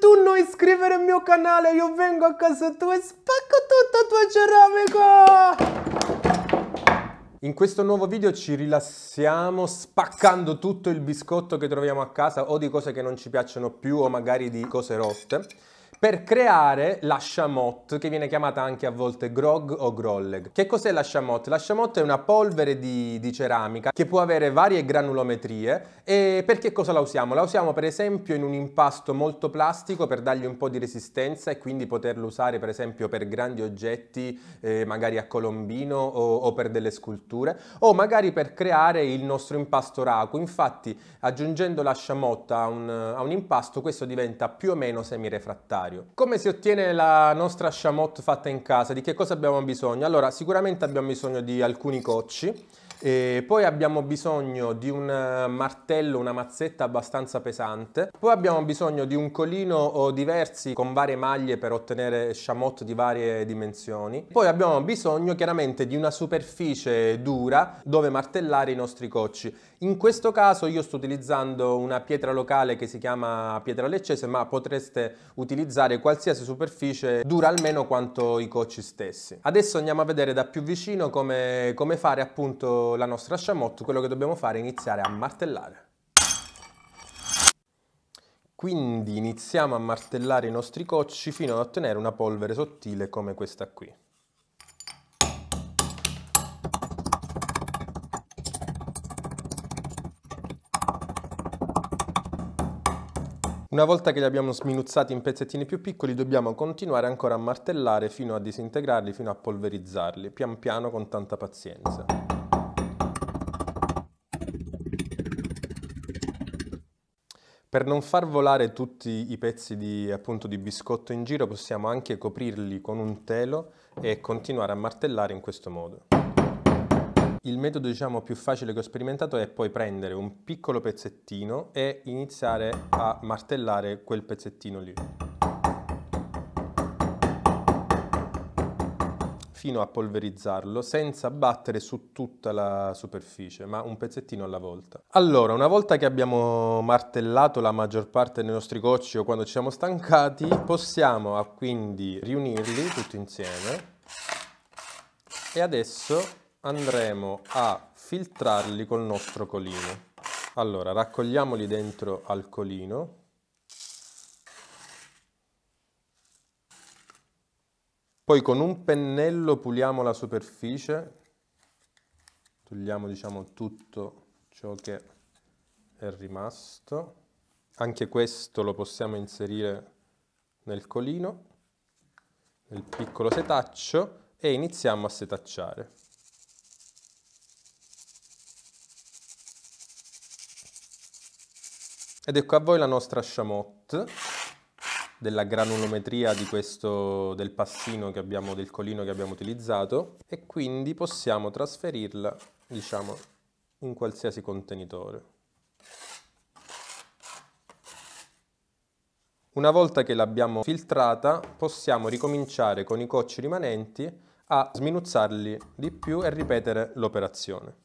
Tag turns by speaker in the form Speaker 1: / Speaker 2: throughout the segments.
Speaker 1: tu non iscrivere al mio canale, io vengo a casa tua e spacco tutta tua ceramica! In questo nuovo video ci rilassiamo spaccando tutto il biscotto che troviamo a casa o di cose che non ci piacciono più o magari di cose rotte per creare la chamot che viene chiamata anche a volte grog o grolleg. Che cos'è la chamot? La chamot è una polvere di, di ceramica che può avere varie granulometrie e perché cosa la usiamo? La usiamo per esempio in un impasto molto plastico per dargli un po' di resistenza e quindi poterlo usare per esempio per grandi oggetti, eh, magari a colombino o, o per delle sculture, o magari per creare il nostro impasto raku. Infatti aggiungendo la chamot a un, a un impasto questo diventa più o meno semirefrattario necessario. Come si ottiene la nostra chamotte fatta in casa? Di che cosa abbiamo bisogno? Allora, sicuramente abbiamo bisogno di alcuni cocci e poi abbiamo bisogno di un eh, martello, una mazzetta abbastanza pesante. Poi abbiamo bisogno di un colino o diversi con varie maglie per ottenere chamot di varie dimensioni. Poi abbiamo bisogno chiaramente di una superficie dura dove martellare i nostri cocci. In questo caso io sto utilizzando una pietra locale che si chiama pietra leccese, ma potreste utilizzare qualsiasi superficie dura almeno quanto i cocci stessi. Adesso andiamo a vedere da più vicino come, come fare appunto la nostra chamotte, quello che dobbiamo fare è iniziare a martellare. Quindi iniziamo a martellare i nostri cocci fino ad ottenere una polvere sottile come questa qui. Una volta che li abbiamo sminuzzati in pezzettini più piccoli dobbiamo continuare ancora a martellare fino a disintegrarli, fino a polverizzarli, pian piano con tanta pazienza. Per non far volare tutti i pezzi di, appunto, di biscotto in giro possiamo anche coprirli con un telo e continuare a martellare in questo modo. Il metodo diciamo, più facile che ho sperimentato è poi prendere un piccolo pezzettino e iniziare a martellare quel pezzettino lì. fino a polverizzarlo senza battere su tutta la superficie, ma un pezzettino alla volta. Allora, una volta che abbiamo martellato la maggior parte dei nostri gocci o quando ci siamo stancati, possiamo ah, quindi riunirli tutti insieme e adesso andremo a filtrarli col nostro colino. Allora, raccogliamoli dentro al colino Poi con un pennello puliamo la superficie, togliamo diciamo tutto ciò che è rimasto. Anche questo lo possiamo inserire nel colino, nel piccolo setaccio e iniziamo a setacciare. Ed ecco a voi la nostra chamotte della granulometria di questo, del passino che abbiamo, del colino che abbiamo utilizzato e quindi possiamo trasferirla, diciamo, in qualsiasi contenitore. Una volta che l'abbiamo filtrata possiamo ricominciare con i cocci rimanenti a sminuzzarli di più e ripetere l'operazione.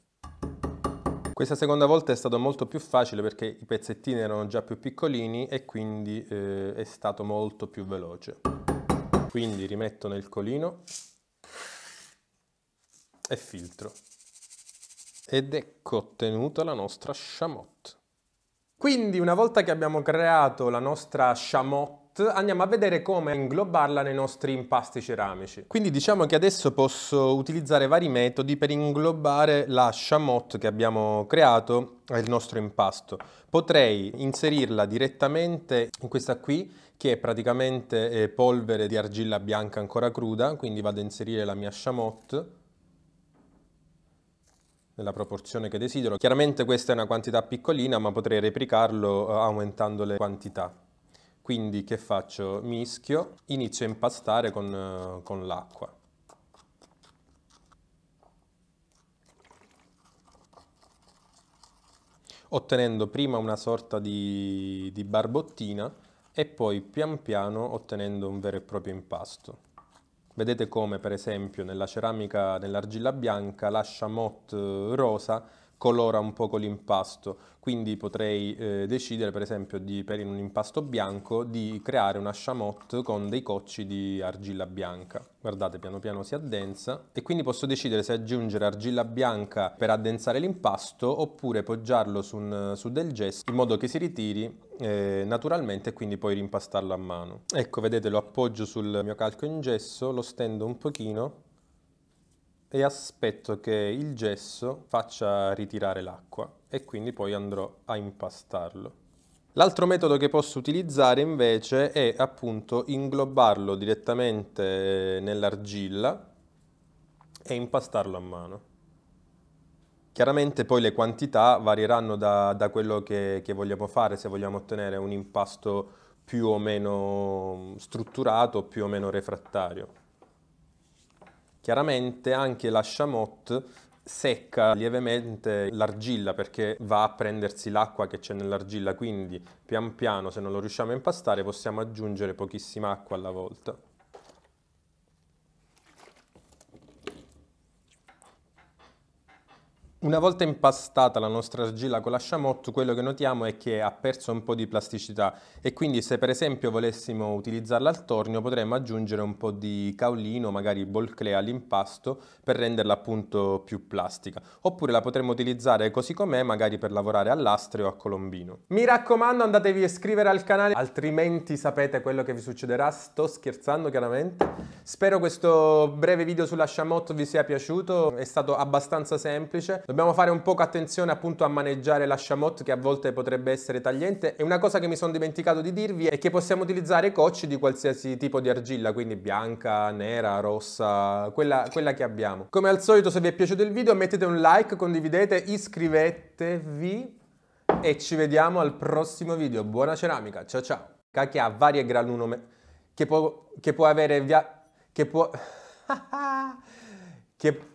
Speaker 1: Questa seconda volta è stato molto più facile perché i pezzettini erano già più piccolini e quindi eh, è stato molto più veloce. Quindi rimetto nel colino e filtro. Ed ecco ottenuta la nostra chamotte. Quindi una volta che abbiamo creato la nostra chamotte andiamo a vedere come inglobarla nei nostri impasti ceramici. Quindi diciamo che adesso posso utilizzare vari metodi per inglobare la chamotte che abbiamo creato nel nostro impasto. Potrei inserirla direttamente in questa qui che è praticamente eh, polvere di argilla bianca ancora cruda, quindi vado a inserire la mia chamotte nella proporzione che desidero. Chiaramente questa è una quantità piccolina, ma potrei replicarlo eh, aumentando le quantità. Quindi che faccio? Mischio, inizio a impastare con, eh, con l'acqua. ottenendo prima una sorta di, di, barbottina e poi pian piano ottenendo un vero e proprio impasto. Vedete come per esempio nella ceramica nell'argilla bianca la motte rosa colora un poco l'impasto. Quindi potrei eh, decidere, per esempio, di, per un impasto bianco, di creare una chamotte con dei cocci di argilla bianca. Guardate, piano piano si addensa. E quindi posso decidere se aggiungere argilla bianca per addensare l'impasto oppure poggiarlo su, un, su, del gesso in modo che si ritiri eh, naturalmente e quindi poi rimpastarlo a mano. Ecco, vedete, lo appoggio sul mio calco in gesso, lo stendo un pochino e aspetto che il gesso faccia ritirare l'acqua e quindi poi andrò a impastarlo. L'altro metodo che posso utilizzare invece è appunto inglobarlo direttamente eh, nell'argilla e impastarlo a mano. Chiaramente poi le quantità varieranno da, da quello che, che vogliamo fare, se vogliamo ottenere un impasto più o meno mm, strutturato, più o meno refrattario. Chiaramente anche la chamotte secca lievemente l'argilla perché va a prendersi l'acqua che c'è nell'argilla, quindi pian piano se non lo riusciamo a impastare possiamo aggiungere pochissima acqua alla volta. Una volta impastata la nostra argilla con la chamotte, quello che notiamo è che ha perso un po' di plasticità e quindi se per esempio volessimo utilizzarla al tornio potremmo aggiungere un po' di caolino, magari bolclé all'impasto per renderla appunto più plastica. Oppure la potremmo utilizzare così com'è magari per lavorare all'astre o a colombino. Mi raccomando andatevi a iscrivere al canale altrimenti sapete quello che vi succederà, sto scherzando chiaramente. Spero questo breve video sulla chamotte vi sia piaciuto, è stato abbastanza semplice. Dobbiamo fare un poco attenzione appunto a maneggiare la chamotte che a volte potrebbe essere tagliente e una cosa che mi sono dimenticato di dirvi è che possiamo utilizzare cocci di qualsiasi tipo di argilla, quindi bianca, nera, rossa, quella, quella che abbiamo. Come al solito se vi è piaciuto il video mettete un like, condividete, iscrivetevi e ci vediamo al prossimo video. Buona ceramica, ciao ciao! Che ha varie granulome che può, che può avere via... che può... che...